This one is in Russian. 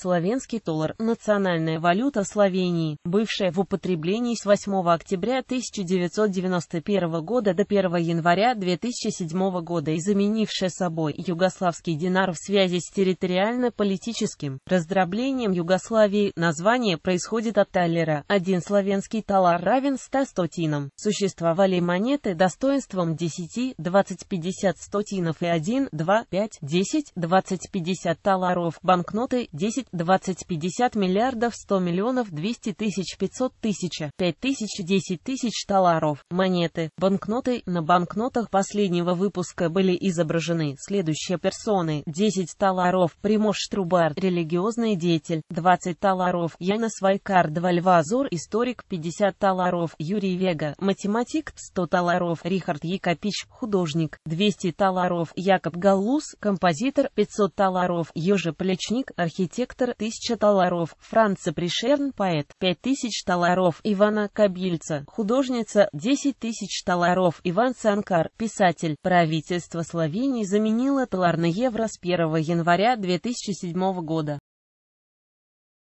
Словенский доллар – национальная валюта Словении, бывшая в употреблении с 8 октября 1991 года до 1 января 2007 года и заменившая собой югославский динар в связи с территориально-политическим раздроблением Югославии. Название происходит от талера. Один словенский талар равен 100 стотинам. Существовали монеты достоинством 10, 20, 50 стотинов и 1, 2, 5, 10, 20, 50 таларов, банкноты 10 20-50 миллиардов 100 миллионов 200 тысяч 500 тысяч 5 тысяч 10 тысяч долларов. Монеты, банкноты. На банкнотах последнего выпуска были изображены следующие персоны. 10 долларов Примош Трубар, религиозный деятель. 20 долларов Яна Свайкар, два льва Вальвазор, историк. 50 долларов Юрий Вега, математик. 100 долларов Рихард Якопич, художник. 200 долларов Якоб Галлус, композитор. 500 долларов Ёжи Плечник, архитектор. Доктор, 1000 таларов, Франца Пришерн, поэт, 5000 таларов, Ивана Кабильца, художница, 10 тысяч таларов, Иван Санкар, писатель. Правительство Словении заменило талар на евро с 1 января 2007 года.